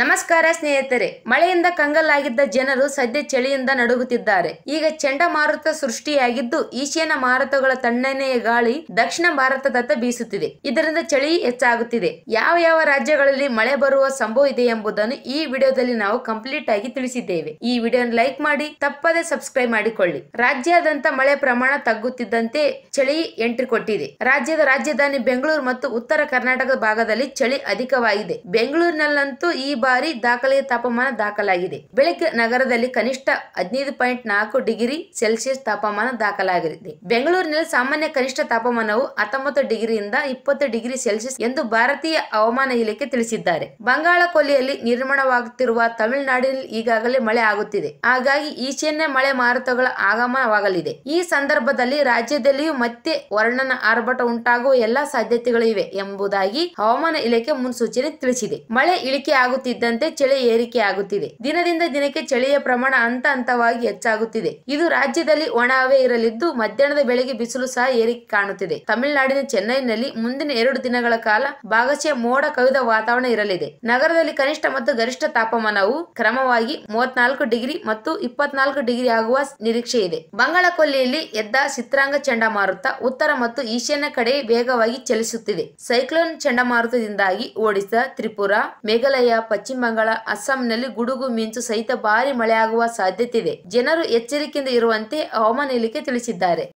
ನಮಸ್ಕಾರ ಸ್ನೇಹಿತರೆ ಮಳೆಯಿಂದ ಕಂಗಲಾಗಿದ್ದ ಜನರು ಸದ್ಯ ಚಳಿಯಿಂದ ನಡುಗುತ್ತಿದ್ದಾರೆ ಈಗ ಚಂಡಮಾರುತ ಸೃಷ್ಟಿಯಾಗಿದ್ದು ಈಶಾನ್ಯ ಮಾರುತಗಳ ತಣ್ಣನೆಯ ಗಾಳಿ ದಕ್ಷಿಣ ಭಾರತದತ್ತ ಬೀಸುತ್ತಿದೆ ಇದರಿಂದ ಚಳಿ ಹೆಚ್ಚಾಗುತ್ತಿದೆ ಯಾವ ಯಾವ ರಾಜ್ಯಗಳಲ್ಲಿ ಮಳೆ ಬರುವ ಸಂಭವ ಇದೆ ಎಂಬುದನ್ನು ಈ ವಿಡಿಯೋದಲ್ಲಿ ನಾವು ಕಂಪ್ಲೀಟ್ ಆಗಿ ತಿಳಿಸಿದ್ದೇವೆ ಈ ವಿಡಿಯೋ ಲೈಕ್ ಮಾಡಿ ತಪ್ಪದೆ ಸಬ್ಸ್ಕ್ರೈಬ್ ಮಾಡಿಕೊಳ್ಳಿ ರಾಜ್ಯಾದ್ಯಂತ ಮಳೆ ಪ್ರಮಾಣ ತಗ್ಗುತ್ತಿದ್ದಂತೆ ಚಳಿ ಎಂಟ್ರಿ ಕೊಟ್ಟಿದೆ ರಾಜ್ಯದ ರಾಜಧಾನಿ ಬೆಂಗಳೂರು ಮತ್ತು ಉತ್ತರ ಕರ್ನಾಟಕ ಭಾಗದಲ್ಲಿ ಚಳಿ ಅಧಿಕವಾಗಿದೆ ಬೆಂಗಳೂರಿನಲ್ಲಂತೂ ಈ ಬಾರಿ ದಾಖಲೆಯ ತಾಪಮಾನ ದಾಖಲಾಗಿದೆ ಬೆಳಗ್ಗೆ ನಗರದಲ್ಲಿ ಕನಿಷ್ಠ ಹದಿನೈದು ಪಾಯಿಂಟ್ ನಾಲ್ಕು ಡಿಗ್ರಿ ಸೆಲ್ಸಿಯಸ್ ತಾಪಮಾನ ದಾಖಲಾಗಿದೆ ಬೆಂಗಳೂರಿನಲ್ಲಿ ಸಾಮಾನ್ಯ ಕನಿಷ್ಠ ತಾಪಮಾನವು ಹತ್ತೊಂಬತ್ತು ಡಿಗ್ರಿಯಿಂದ ಇಪ್ಪತ್ತು ಡಿಗ್ರಿ ಸೆಲ್ಸಿಯಸ್ ಎಂದು ಭಾರತೀಯ ಹವಾಮಾನ ಇಲಾಖೆ ತಿಳಿಸಿದ್ದಾರೆ ಬಂಗಾಳ ಕೊಲ್ಲಿಯಲ್ಲಿ ನಿರ್ಮಾಣವಾಗುತ್ತಿರುವ ತಮಿಳುನಾಡಿನಲ್ಲಿ ಈಗಾಗಲೇ ಮಳೆ ಆಗುತ್ತಿದೆ ಹಾಗಾಗಿ ಈಶಾನ್ಯ ಮಳೆ ಮಾರುತಗಳ ಆಗಮನವಾಗಲಿದೆ ಈ ಸಂದರ್ಭದಲ್ಲಿ ರಾಜ್ಯದಲ್ಲಿಯೂ ಮತ್ತೆ ವರ್ಣನ ಆರ್ಭಟ ಉಂಟಾಗುವ ಎಲ್ಲಾ ಸಾಧ್ಯತೆಗಳು ಇವೆ ಎಂಬುದಾಗಿ ಹವಾಮಾನ ಇಲಾಖೆ ಮುನ್ಸೂಚನೆ ತಿಳಿಸಿದೆ ಮಳೆ ಇಳಿಕೆ ಆಗುತ್ತಿದೆ ಇದ್ದಂತೆ ಚಳಿ ಏರಿಕೆ ಆಗುತ್ತಿದೆ ದಿನದಿಂದ ದಿನಕ್ಕೆ ಚಳಿಯ ಪ್ರಮಾಣ ಹಂತ ಹಂತವಾಗಿ ಹೆಚ್ಚಾಗುತ್ತಿದೆ ಇದು ರಾಜ್ಯದಲ್ಲಿ ಒಣ ಹವೆ ಇರಲಿದ್ದು ಮಧ್ಯಾಹ್ನದ ಬೆಳೆಗೆ ಬಿಸಿಲು ಸಹ ಏರಿಕೆ ಕಾಣುತ್ತಿದೆ ತಮಿಳುನಾಡಿನ ಚೆನ್ನೈನಲ್ಲಿ ಮುಂದಿನ ಎರಡು ದಿನಗಳ ಕಾಲ ಭಾಗಶಃ ಮೋಡ ಕವಿದ ವಾತಾವರಣ ಇರಲಿದೆ ನಗರದಲ್ಲಿ ಕನಿಷ್ಠ ಮತ್ತು ಗರಿಷ್ಠ ತಾಪಮಾನವು ಕ್ರಮವಾಗಿ ಮೂವತ್ನಾಲ್ಕು ಡಿಗ್ರಿ ಮತ್ತು ಇಪ್ಪತ್ನಾಲ್ಕು ಡಿಗ್ರಿ ಆಗುವ ನಿರೀಕ್ಷೆ ಇದೆ ಕೊಲ್ಲಿಯಲ್ಲಿ ಎದ್ದ ಚಿತ್ರಾಂಗ ಚಂಡಮಾರುತ ಉತ್ತರ ಮತ್ತು ಈಶಾನ್ಯ ಕಡೆ ವೇಗವಾಗಿ ಚಲಿಸುತ್ತಿದೆ ಸೈಕ್ಲೋನ್ ಚಂಡಮಾರುತದಿಂದಾಗಿ ಒಡಿಶಾ ತ್ರಿಪುರ ಮೇಘಾಲಯ ಪಶ್ಚಿಮ ಪಶ್ಚಿಮ ಬಂಗಾಳ ಅಸ್ಸಾಂನಲ್ಲಿ ಗುಡುಗು ಮಿಂಚು ಸಹಿತ ಭಾರಿ ಮಳೆಯಾಗುವ ಸಾಧ್ಯತೆ ಇದೆ ಜನರು ಎಚ್ಚರಿಕೆಯಿಂದ ಇರುವಂತೆ ಹವಾಮಾನ ಇಲಾಖೆ ತಿಳಿಸಿದ್ದಾರೆ